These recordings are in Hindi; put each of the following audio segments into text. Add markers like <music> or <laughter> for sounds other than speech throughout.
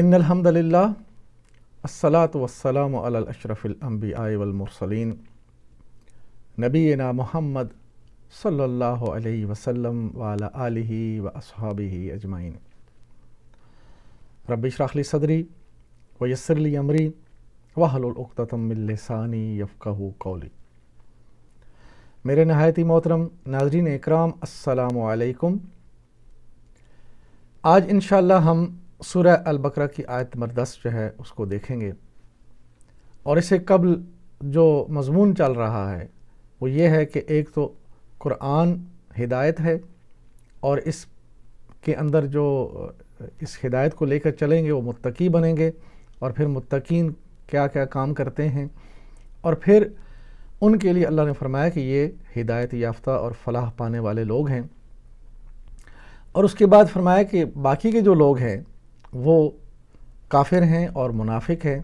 इन अलहमदिल्ला असलातम अशरफ़िलम्बियामरसलिन नबीना मोहम्मद सल्ला वसम वाला आलि व असहाबी अजमाइन रबिशराखली सदरी यसरली अमरी वहलतमिलसानी यफ़क़ू कौली मेरे नहायती मोहतरम नाजरीन इकराम असलकुम आज इन हम सूर्य अलबकरा की आयत नंबर दस जो है उसको देखेंगे और इसे कबल जो मजमून चल रहा है वो ये है कि एक तो कुरान हिदायत है और इस के अंदर जो इस हिदायत को लेकर चलेंगे वो मुत्तकी बनेंगे और फिर मुत्तकीन क्या क्या काम करते हैं और फिर उनके लिए अल्लाह ने फरमाया कि ये हिदायत याफ्ता और फलाह पाने वाले लोग हैं और उसके बाद फरमाया कि बाकी के जो लोग हैं वो काफिर हैं और मुनाफिक हैं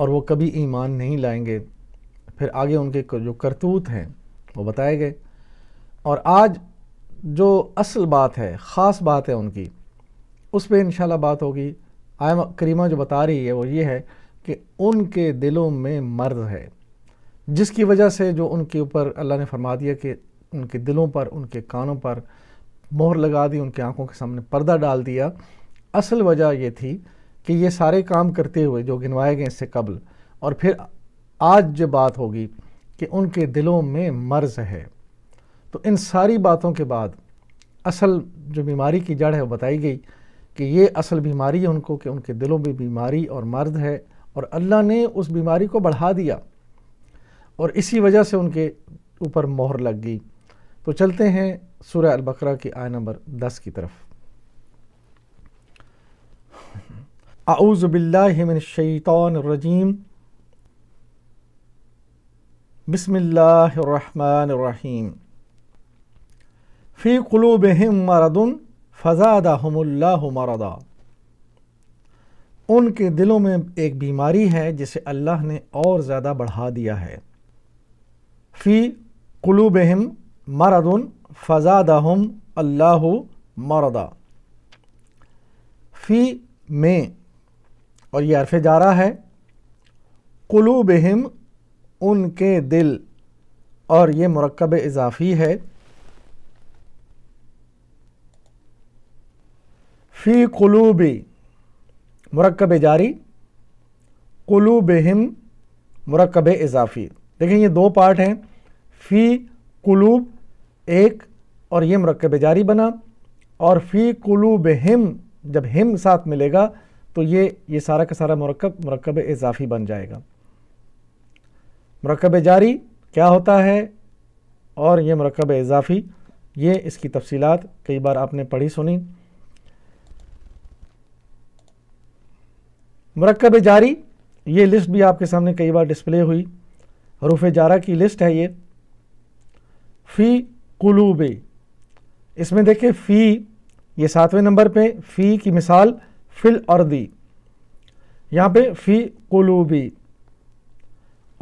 और वो कभी ईमान नहीं लाएंगे फिर आगे उनके जो करतूत हैं वो बताए गए और आज जो असल बात है ख़ास बात है उनकी उस पर इन बात होगी आयम करीमा जो बता रही है वो ये है कि उनके दिलों में मर्द है जिसकी वजह से जो उनके ऊपर अल्लाह ने फरमा दिया कि उनके दिलों पर उनके कानों पर मोहर लगा दी उनकी आंखों के सामने पर्दा डाल दिया असल वजह ये थी कि ये सारे काम करते हुए जो गिनवाए गए इससे कबल और फिर आज जो बात होगी कि उनके दिलों में मर्ज़ है तो इन सारी बातों के बाद असल जो बीमारी की जड़ है वो बताई गई कि ये असल बीमारी है उनको कि उनके दिलों में बीमारी और मर्द है और अल्लाह ने उस बीमारी को बढ़ा दिया और इसी वजह से उनके ऊपर मोहर लग गई तो चलते हैं सूर्य अलबकरा की आय नंबर दस की तरफ आऊज़बिल्लिमिनशैतरजीम बसमीम फ़ी क़लूबहम मरदन फ़जादा हमल्ला मरदा उनके दिलों में एक बीमारी है जिसे अल्लाह ने और ज़्यादा बढ़ा दिया है फ़ी क़लूबहम मरदन फ़जादा हम अल्लाह मरदा फ़ी में और ये अरफ जा रहा है कुलू बहम उनके दिल और ये मरकब इजाफ़ी है फ़ी कुलूबी मरकब जारी कुलूबहम मरकब इजाफ़ी देखें ये दो पार्ट हैं फ़ी कुलूब एक और ये मरकब जारी बना और फ़ी कुलूबहम जब हिम साथ मिलेगा तो ये ये सारा का सारा मरकब मरकब इजाफ़ी बन जाएगा मरकब जारी क्या होता है और ये मरकब इजाफ़ी ये इसकी तफसीलात कई बार आपने पढ़ी सुनी मरकब जारी ये लिस्ट भी आपके सामने कई बार डिस्प्ले हुई हरूफ जारा की लिस्ट है ये फ़ी कुलूबे इसमें देखें फ़ी ये सातवें नंबर पे फ़ी की मिसाल फिल अर्दी यहाँ पे फ़ी कुलूबी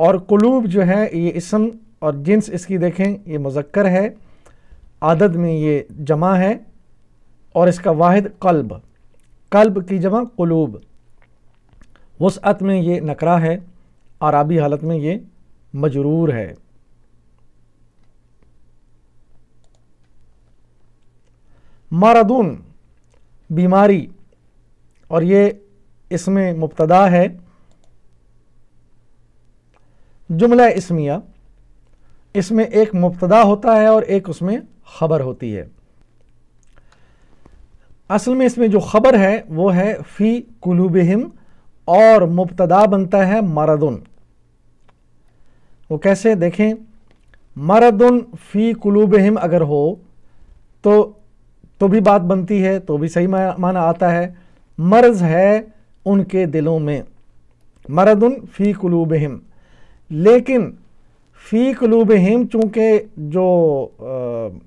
और कुलूब जो है ये इसम और जिन्स इसकी देखें ये मुजक्कर है आदद में ये जमा है और इसका वाहिद कल्ब कल्ब की जमा कुलूब वसअत में ये नकरा है आराबी हालत में ये मजरूर है मारदून बीमारी और ये इसमें मुबतदा है जुमला इसमिया इसमें एक मुबतदा होता है और एक उसमें ख़बर होती है असल में इसमें जो ख़बर है वो है फ़ी कुलूबहम और मुबतदा बनता है मरदन वो कैसे देखें मरदन फ़ी कुलूबहम अगर हो तो तो भी बात बनती है तो भी सही माना आता है मर्ज है उनके दिलों में मरदन फ़ी हिम लेकिन फ़ी कलूब हिम चूँकि जो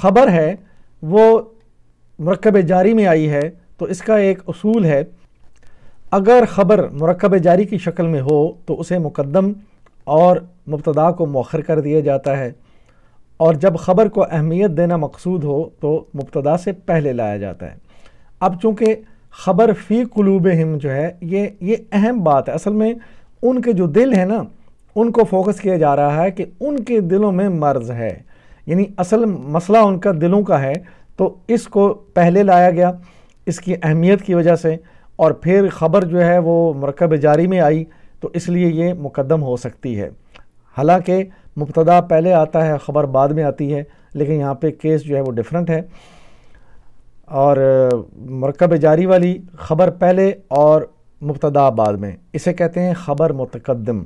ख़बर है वो मरकब जारी में आई है तो इसका एक असूल है अगर ख़बर मरकब जारी की शक्ल में हो तो उसे मुकदम और मुबतदा को मौखर कर दिया जाता है और जब ख़बर को अहमियत देना मकसूद हो तो मुबतदा से पहले लाया जाता है अब चूँकि ख़बर फ़ी कलूब हिम जो है ये ये अहम बात है असल में उनके जो दिल है ना उनको फोकस किया जा रहा है कि उनके दिलों में मर्ज़ है यानी असल मसला उनका दिलों का है तो इसको पहले लाया गया इसकी अहमियत की वजह से और फिर ख़बर जो है वो मरकब जारी में आई तो इसलिए ये मुकदम हो सकती है हालांकि मुबतदा पहले आता है ख़बर बाद में आती है लेकिन यहाँ पे केस जो है वो डिफरेंट है और मरकब जारी वाली ख़बर पहले और मुबतदा बाद में इसे कहते हैं ख़बर मतकदम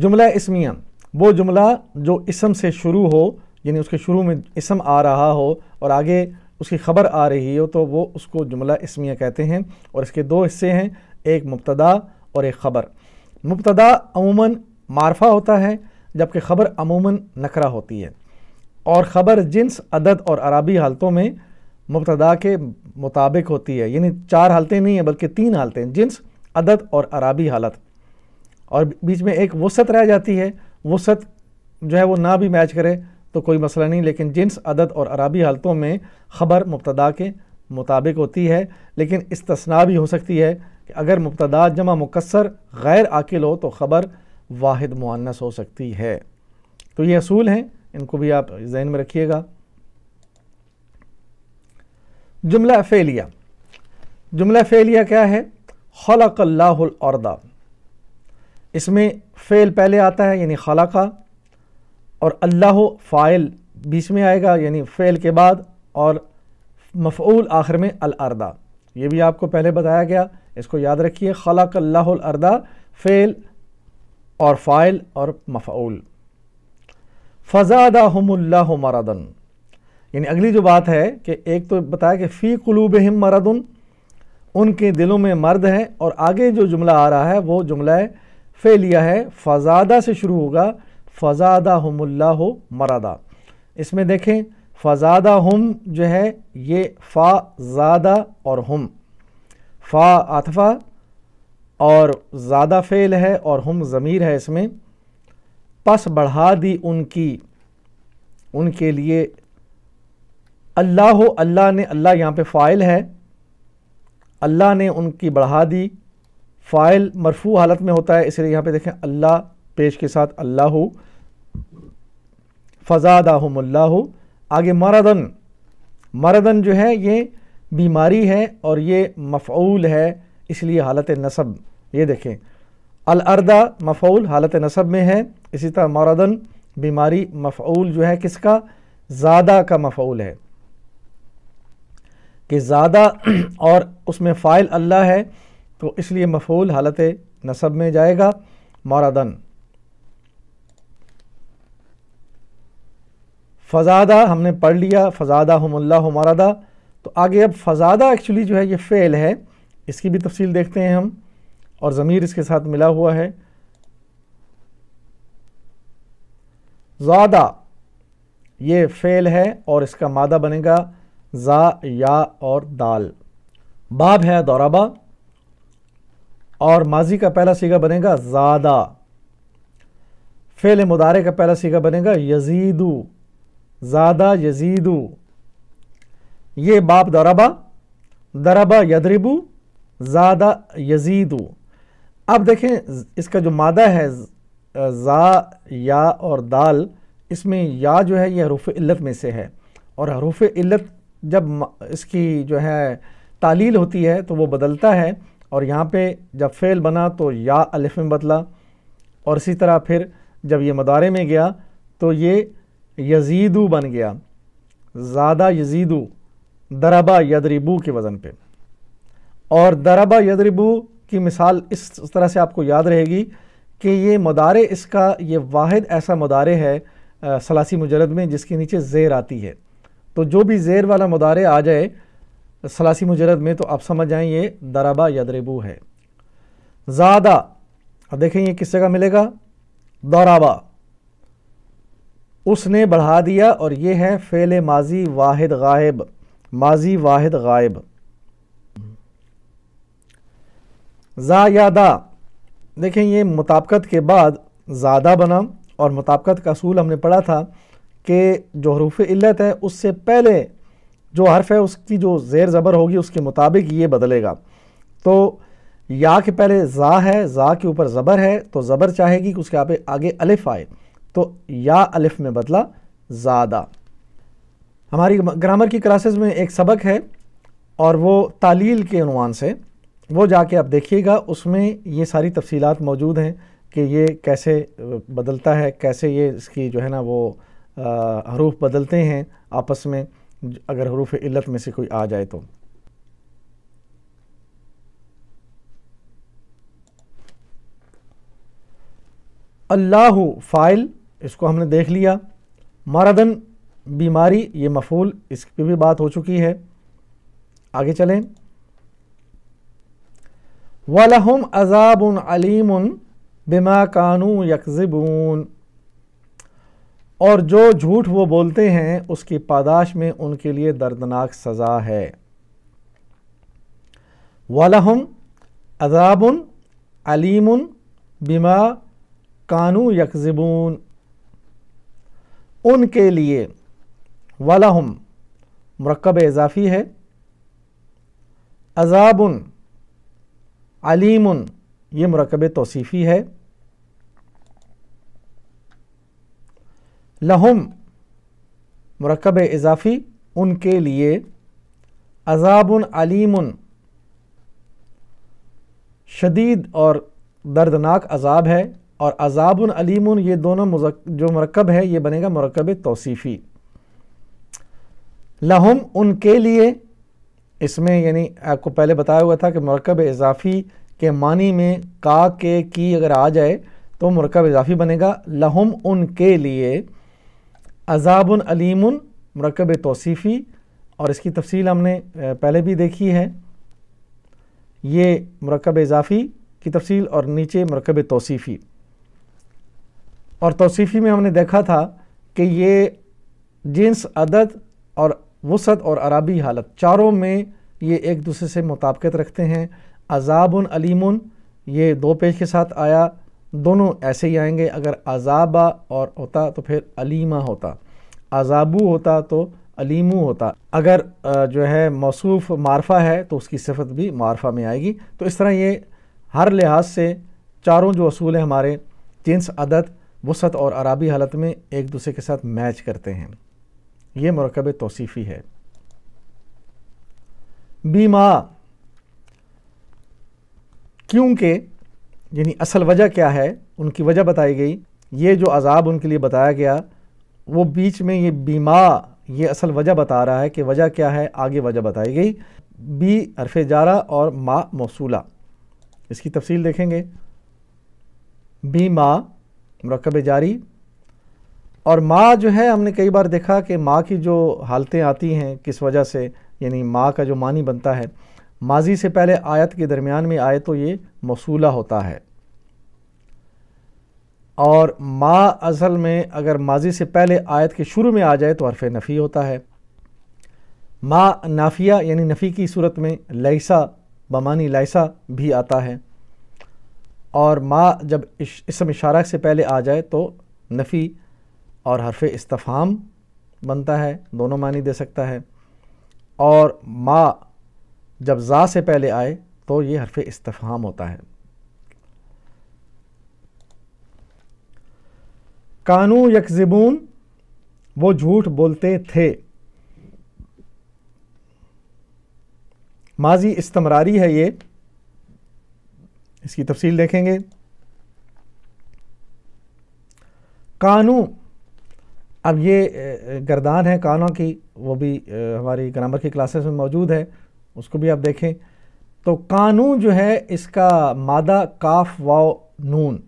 जुमला इसमिया वो जुमला जो इसम से शुरू हो यानी उसके शुरू में इसम आ रहा हो और आगे उसकी ख़बर आ रही हो तो वो उसको जुमला इसमिया कहते हैं और इसके दो हिस्से हैं एक मुबतदा और एक ख़बर मुबतदा अमूमन मारफा होता है जबकि ख़बर अमूमन नखरा होती है और ख़बर जिन्स अदद और अरबी हालतों में मुबतदा के मुताबिक होती है यानी चार हालतें नहीं हैं बल्कि तीन हालतें जिन्स अदद और अराबी हालत और बीच में एक वसत रह जाती है वसत जो है वो ना भी मैच करे तो कोई मसला नहीं लेकिन जिन्स अदद और अराबी हालतों में ख़बर मुबतदा के मुताबिक होती है लेकिन इसतना भी हो सकती है कि अगर मुबतदा जमा मुकसर गैर आकिल हो तो ख़बर वाहिद मुआनस हो सकती है तो ये असूल हैं इनको भी आप जहन में रखिएगा जुमला फ़ेलिया जुमला फ़ेलिया क्या है खलकल्लादा इसमें फ़ेल पहले आता है यानी खलाका और अल्लाह फ़ाइल बीच में आएगा यानी फ़ेल के बाद और मफूल आखिर में अलदा ये भी आपको पहले बताया गया इसको याद रखिए खलाकल्लादा फ़ेल और फ़ाइल और मफूल फ़ज़ादा हमल्ला मरादन यानी अगली जो बात है कि एक तो बताया कि फ़ी कलूब हिम मरदन उनके दिलों में मर्द है और आगे जो जुमला आ रहा है वो जुमला फ़ेलिया है फ़जादा से शुरू होगा फ़जादा हमल्ला हो मरदा इसमें देखें फ़जादा हम जो है ये फ़ा ज़ादा और हम फ़ा आतफ़ा और ज़्यादा फ़ेल है और हम ज़मीर है इसमें पस बढ़ा दी उनकी उनके लिए अल्लाह हो अल्लाह ने अल्लाह यहाँ पे फ़ाइल है अल्लाह ने उनकी बढ़ा दी फ़ाइल मरफू हालत में होता है इसलिए यहाँ पे देखें अल्लाह पेश के साथ अल्लाह हो आगे मरदन मरदन जो है ये बीमारी है और ये मफ़ूल है इसलिए हालत नसब ये देखें अलअर्दा मफ़ूल हालत नसब में है इसी तरह मरदन बीमारी मफ़ूल जो है किसका ज़्यादा का मफ़ूल है कि ज़्यादा <clears throat> और उसमें फ़ाइल अल्लाह है तो इसलिए मफूल हालत नसब में जाएगा मौरदन फ़जादा हमने पढ़ लिया फ़जादा हमल्ला मारादा तो आगे अब फ़जादा एक्चुअली जो है ये फ़ेल है इसकी भी तफसील देखते हैं हम और ज़मीर इसके साथ मिला हुआ है ज़्यादा ये फ़ेल है और इसका मादा बनेगा ज़ा या और दाल बाब है दौराबा और माजी का पहला सीगा बनेगा ज़्यादा फेल मुदारे का पहला सीगा बनेगा यजीदू ज़्यादा यजीदू ये बाप दौराबा दराबा यदरिबू ज़्यादा यजीदू अब देखें इसका जो मादा है ज़ा या और दाल इसमें या जो है यह हरूफ इल्लत में से है और हरूफ इल्लत जब इसकी जो है तालील होती है तो वो बदलता है और यहाँ पे जब फ़ेल बना तो या अलिफ में बदला और इसी तरह फिर जब ये मदारे में गया तो ये यजीदू बन गया ज़्यादा यजीदू दरबा यदरिबू के वज़न पे और दरबा यदरिबू की मिसाल इस तरह से आपको याद रहेगी कि ये मदारे इसका ये वाहिद ऐसा मदारे है सलासी मुजरद में जिसके नीचे ज़ेर आती है तो जो भी ज़ेर वाला मुदारे आ जाए सलासी मुजरद में तो आप समझ जाएं ये दराबा यदरेबू है ज़्यादा अब देखें ये किस जगह मिलेगा दौराबा उसने बढ़ा दिया और ये है फेले माजी वाहिद गायब माजी वाहिद गायब ज़ायादा देखें ये मुताबकत के बाद ज़्यादा बना और मुताबकत का असूल हमने पढ़ा था कि जो हरूफ इल्लत है उससे पहले जो हर्फ है उसकी जो ज़ेर ज़बर होगी उसके मुताबिक ये बदलेगा तो या के पहले ज़ा है ज़ा के ऊपर ज़बर है तो ज़बर चाहेगी कि उसके आगे आगे अलिफ आए तो या अलिफ में बदला ज़्यादा हमारी ग्रामर की क्लासेस में एक सबक है और वो तालील के अनुमान से वो जाके आप देखिएगा उसमें ये सारी तफसीलात मौजूद हैं कि ये कैसे बदलता है कैसे ये इसकी जो है ना वो हरूफ बदलते हैं आपस में अगर हरूफ इल्लत में से कोई आ जाए तो अल्लाह फ़ाइल इसको हमने देख लिया मरदन बीमारी ये मफूल इस पर भी बात हो चुकी है आगे चलें वलहम अजाबन अलीम बिमा कानू यकजिबून और जो झूठ वो बोलते हैं उसकी पादाश में उनके लिए दर्दनाक सज़ा है वालहम अजाबन अलीम बीमा कानू यकजबून उनके लिए वालहम मरकब इजाफ़ी है अजाबन अलीम ये मरकब तोसीफ़ी है लहुम मरकब इजाफ़ी उनके लिए अजाबन अलीम शदीद और दर्दनाक अजाब है और अजाबन अलीम ये दोनों जो मरकब है ये बनेगा मरकब तोसीफ़ी लहम उनके लिए इसमें यानी आपको पहले बताया हुआ था कि मरकब इजाफ़ी के मानी में का के की अगर आ जाए तो मरकब इजाफ़ी बनेगा लहम उनके लिए अजाबन अलीम मरकब तोसीफ़ी और इसकी तफसील हमने पहले भी देखी है ये मरकब इजाफ़ी की तफसील और नीचे मरकब तोसीफ़ी और तोसीफ़ी में हमने देखा था कि ये जिन्स अदद और वसत और अरबी हालत चारों में ये एक दूसरे से मुताबकत रखते हैं अजाबन अलीम ये दो पेज के साथ आया दोनों ऐसे ही आएंगे अगर अजाबा और होता तो फिर अलीमा होता अजाबू होता तो अलीमू होता अगर जो है मौसूफ मारफा है तो उसकी सिफत भी मारफा में आएगी तो इस तरह ये हर लिहाज से चारों जो असूल हैं हमारे जिन्स अदद वसत और अराबी हालत में एक दूसरे के साथ मैच करते हैं ये मरकब तोसीफ़ी है बीमा क्योंकि यानी असल वजह क्या है उनकी वजह बताई गई ये जो अजाब उनके लिए बताया गया वो बीच में ये बीमा ये असल वजह बता रहा है कि वजह क्या है आगे वजह बताई गई बी अरफे जारा और माँ मौसूला इसकी तफसील देखेंगे बी माँ मरकब जारी और माँ जो है हमने कई बार देखा कि माँ की जो हालतें आती हैं किस वजह से यानी माँ का जो मानी बनता है माजी से पहले आयत के दरमियान में आए तो ये मौसूला होता है और मा असल में अगर माजी से पहले आयत के शुरू में आ जाए तो हरफ नफ़ी होता है मा नाफिया यानी नफ़ी की सूरत में लैसा बमानी लैसा भी आता है और मा जब इस, इसम इशारा से पहले आ जाए तो नफ़ी और हरफ इस्तफ़ाम बनता है दोनों मानी दे सकता है और मा जब ज़ा से पहले आए तो ये हरफ इस्तफ़ाम होता है कानू यकजिबून वो झूठ बोलते थे माजी इस्तमरारी है ये इसकी तफसील देखेंगे कानू अब ये गर्दान है कानों की वो भी हमारी ग्रामर की क्लासेस में मौजूद है उसको भी आप देखें तो कानून जो है इसका मादा काफ वाओ नून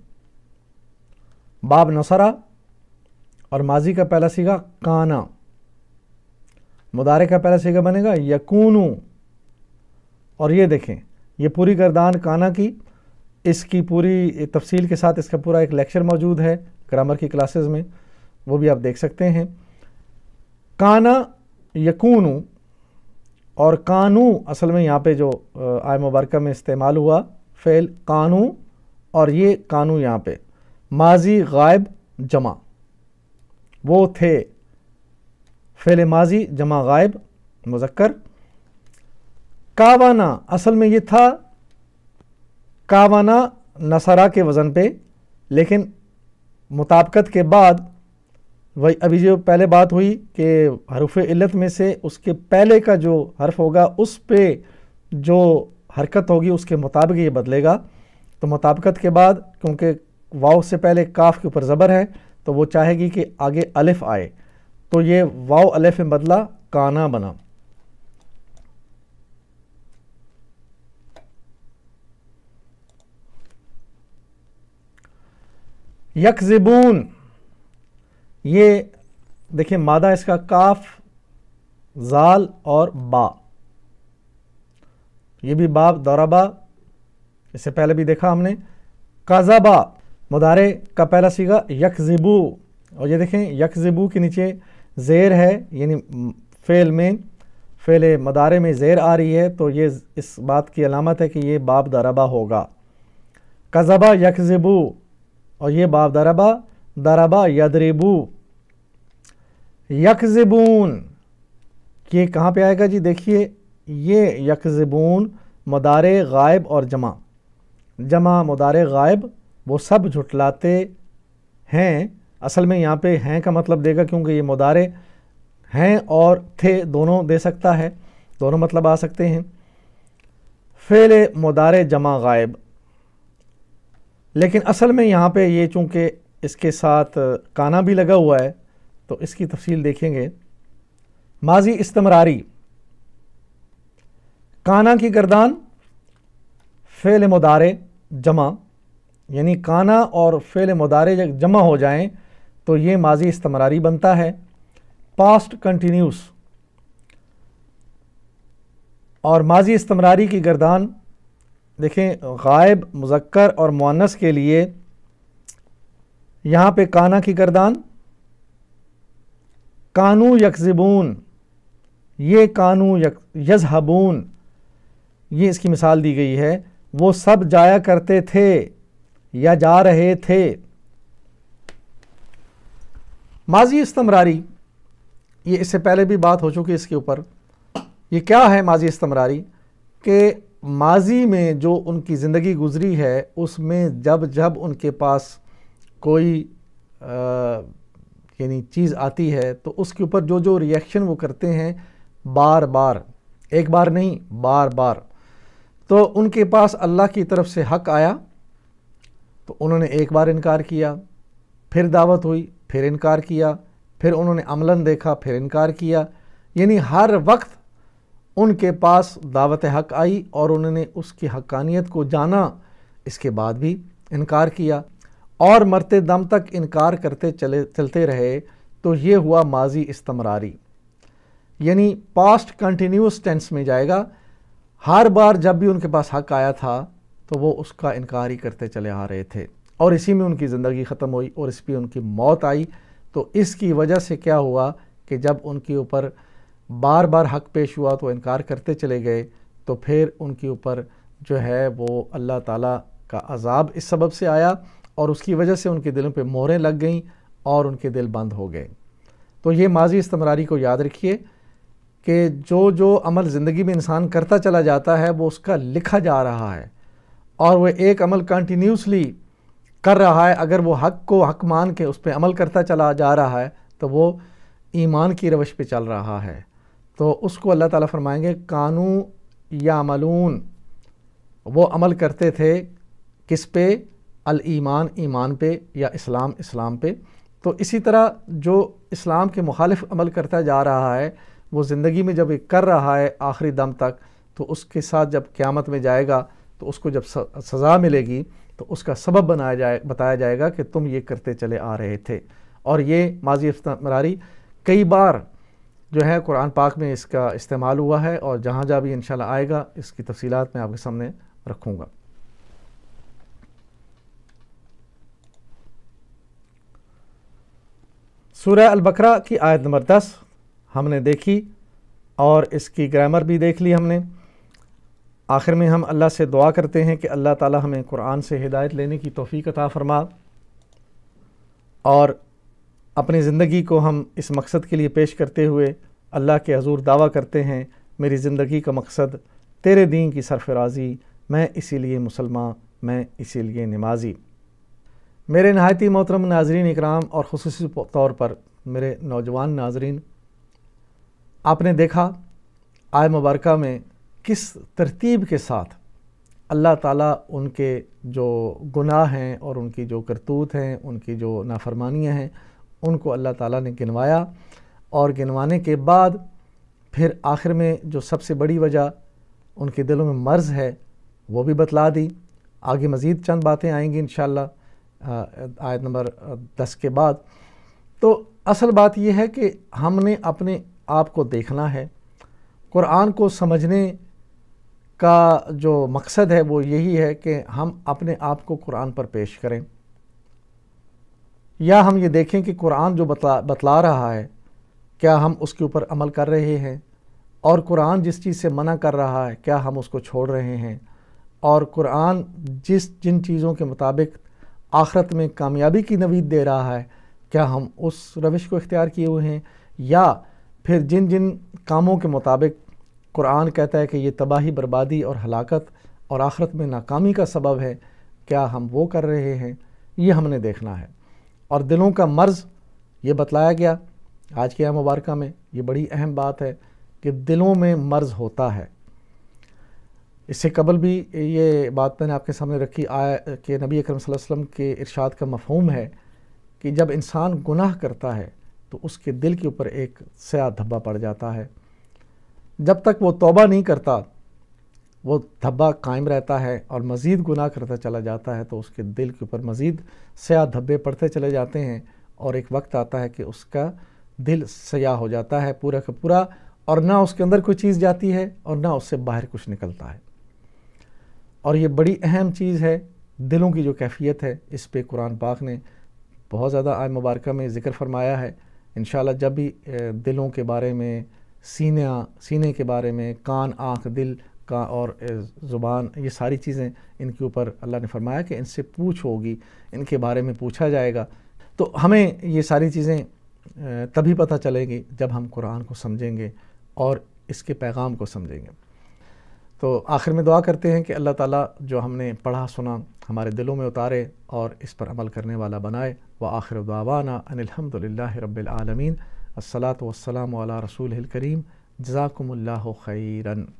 बाब नसरा और माजी का पहला सीगा काना मुदारे का पहला सीगा बनेगा यकूनू और ये देखें ये पूरी गर्दान काना की इसकी पूरी तफसील के साथ इसका पूरा एक लेक्चर मौजूद है ग्रामर की क्लासेस में वो भी आप देख सकते हैं काना यकूनू और कानू असल में यहाँ पे जो आय मुबारक में इस्तेमाल हुआ फ़ेल कानू और ये कानू यहाँ पे माजी गायब जमा वो थे फ़ेल माजी जमा गायब मुजक्कर कावाना असल में ये था कावाना नसरा के वज़न पे लेकिन मुताबकत के बाद वही अभी जो पहले बात हुई कि हरूफ इल्लत में से उसके पहले का जो हर्फ होगा उस पर जो हरकत होगी उसके मुताबिक ये बदलेगा तो मुताबकत के बाद क्योंकि वाव से पहले काफ़ के ऊपर ज़बर है तो वो चाहेगी कि आगे अलिफ आए तो ये वाव अलिफ में बदला काना बना यकजिबून ये देखिए मादा इसका काफ जाल और बा ये भी बाब दौराबा इससे पहले भी देखा हमने काजाबा मुदारे का पहला सीगा यकजिबू और ये देखें यकजिबू के नीचे जेर है यानी फेल में फेल मदारे में जेर आ रही है तो ये इस बात की अलामत है कि ये बाब दरबा होगा कज़बा यकजिबू और ये बाब दरबा दरबा यदरेबू यकजबून ये कहाँ पे आएगा जी देखिए ये यकजबून मदार गायब और जमा जमा मदार गायब वो सब झुटलाते हैं असल में यहाँ पे हैं का मतलब देगा क्योंकि ये मदारे हैं और थे दोनों दे सकता है दोनों मतलब आ सकते हैं फेल मदार जमा गायब लेकिन असल में यहाँ पे ये चूँकि इसके साथ काना भी लगा हुआ है तो इसकी तफसील देखेंगे माजी इस्तमरारी काना की गर्दान फ़ेल मदारे जमा यानी काना और फ़ेल मदारे जब जमा हो जाएं तो ये माजी इस्तमरारी बनता है पास्ट कंटिन्यूस और माजी इस्तमरारी की गर्दान देखें गायब मुजक्कर और मुअन्नस के लिए यहाँ पे काना की गर्दान कानू यकजबून ये कानू यजहबून ये इसकी मिसाल दी गई है वो सब जाया करते थे या जा रहे थे माजी इस्तमरारी ये इससे पहले भी बात हो चुकी है इसके ऊपर ये क्या है माजी इस्तमरारी के माजी में जो उनकी ज़िंदगी गुजरी है उसमें जब जब उनके पास कोई यानी चीज़ आती है तो उसके ऊपर जो जो रिएक्शन वो करते हैं बार बार एक बार नहीं बार बार तो उनके पास अल्लाह की तरफ से हक आया तो उन्होंने एक बार इनकार किया फिर दावत हुई फिर इनकार किया फिर उन्होंने अमलन देखा फिर इनकार किया यानी हर वक्त उनके पास दावत हक आई और उन्होंने उसकी हकानियत को जाना इसके बाद भी इनकार किया और मरते दम तक इनकार करते चले चलते रहे तो ये हुआ माजी इस्तमरारी यानी पास्ट कंटिन्यूस टेंस में जाएगा हर बार जब भी उनके पास हक आया था तो वो उसका इनकार ही करते चले आ रहे थे और इसी में उनकी ज़िंदगी ख़त्म हुई और इस पर उनकी मौत आई तो इसकी वजह से क्या हुआ कि जब उनके ऊपर बार बार हक पेश हुआ तो इनकार करते चले गए तो फिर उनके ऊपर जो है वो अल्लाह ताला का अजाब इस सबब से आया और उसकी वजह से उनके दिलों पर मोहरें लग गईं और उनके दिल बंद हो गए तो ये माजी इस्तमरारी को याद रखिए कि जो जो अमल ज़िंदगी में इंसान करता चला जाता है वो उसका लिखा जा रहा है और वह एक अमल कंटिन्यूसली कर रहा है अगर वो हक को हक मान के उस पर अमल करता चला जा रहा है तो वो ईमान की रवश पे चल रहा है तो उसको अल्लाह ताला फरमाएंगे कानू या मलून वो अमल करते थे किस पे अल ईमान ईमान पे या इस्लाम इस्लाम पे तो इसी तरह जो इस्लाम के मुखालिफ अमल करता जा रहा है वो ज़िंदगी में जब कर रहा है आखिरी दम तक तो उसके साथ जब क़्यामत में जाएगा तो उसको जब सज़ा मिलेगी तो उसका सबब बनाया जाए बताया जाएगा कि तुम ये करते चले आ रहे थे और ये माजी मरारी कई बार जो है कुरान पाक में इसका इस्तेमाल हुआ है और जहाँ जहाँ भी इन आएगा इसकी तफसीत मैं आपके सामने रखूँगा सूर्य अलबकरा की आयत नंबर दस हमने देखी और इसकी ग्रामर भी देख ली हमने आखिर में हम अल्लाह से दुआ करते हैं कि अल्लाह ताला हमें कुरान से हिदायत लेने की तोफ़ी कता फरमा और अपनी ज़िंदगी को हम इस मकसद के लिए पेश करते हुए अल्लाह के हजूर दावा करते हैं मेरी ज़िंदगी का मकसद तेरे दीन की सरफराजी मैं इसीलिए मुसलमान मैं इसीलिए नमाजी मेरे नहायती मोहतरम नाजरीन इकराम और खसूस तौर पर मेरे नौजवान नाजरीन आपने देखा आय मुबारक में किस तरतीब के साथ अल्लाह ताला उनके जो गुनाह हैं और उनकी जो करतूत हैं उनकी जो नाफ़रमानियाँ हैं उनको अल्लाह ताला ने गिनवाया और गिनवाने के बाद फिर आखिर में जो सबसे बड़ी वजह उनके दिलों में मर्ज़ है वो भी बतला दी आगे मज़ीद चंद बातें आएंगी इन आयत नंबर दस के बाद तो असल बात यह है कि हमने अपने आप को देखना है कुरान को समझने का जो मकसद है वो यही है कि हम अपने आप को कुरान पर पेश करें या हम ये देखें कि कुरान जो बतला बतला रहा है क्या हम उसके ऊपर अमल कर रहे हैं और कुरान जिस चीज़ से मना कर रहा है क्या हम उसको छोड़ रहे हैं और कुरान जिस जिन चीज़ों के मुताबिक आखरत में कामयाबी की नवीद दे रहा है क्या हम उस रविश को इख्तियार किए हुए हैं या फिर जिन जिन कामों के मुताबिक कुरान कहता है कि ये तबाही बर्बादी और हलाकत और आखरत में नाकामी का सबब है क्या हम वो कर रहे हैं ये हमने देखना है और दिलों का मर्ज़ ये बतलाया गया आज के यहाँ मुबारक में ये बड़ी अहम बात है कि दिलों में मर्ज़ होता है इससे कबल भी ये बात मैंने आपके सामने रखी आया कि नबी अकरम वसल्लम के इरशाद का मफहूम है कि जब इंसान गुनाह करता है तो उसके दिल के ऊपर एक सयाह धब्बा पड़ जाता है जब तक वो तोबा नहीं करता वो धब्बा कायम रहता है और मज़ीद गुनाह करता चला जाता है तो उसके दिल के ऊपर मज़ीद सयाह धब्बे पड़ते चले जाते हैं और एक वक्त आता है कि उसका दिल सयाह हो जाता है पूरा का पूरा और ना उसके अंदर कोई चीज़ जाती है और ना उससे बाहर कुछ निकलता है और ये बड़ी अहम चीज़ है दिलों की जो कैफियत है इस पर कुरान पाक ने बहुत ज़्यादा आय मुबारक में ज़िक्र फरमाया है इन जब भी दिलों के बारे में सीने सीने के बारे में कान आँख दिल का और ज़ुबान ये सारी चीज़ें इनके ऊपर अल्लाह ने फरमाया कि इनसे पूछ होगी इनके बारे में पूछा जाएगा तो हमें ये सारी चीज़ें तभी पता चलेगी जब हम कुरान को समझेंगे और इसके पैगाम को समझेंगे तो आखिर में दुआ करते हैं कि अल्लाह ताला जो हमने पढ़ा सुना हमारे दिलों में उतारे और इस पर अमल करने वाला बनाए व आखिर दावाना अनिलहमदिल्ला रबालमीन असलात वसलाम रसूल करीम जजाकम्ला खैरन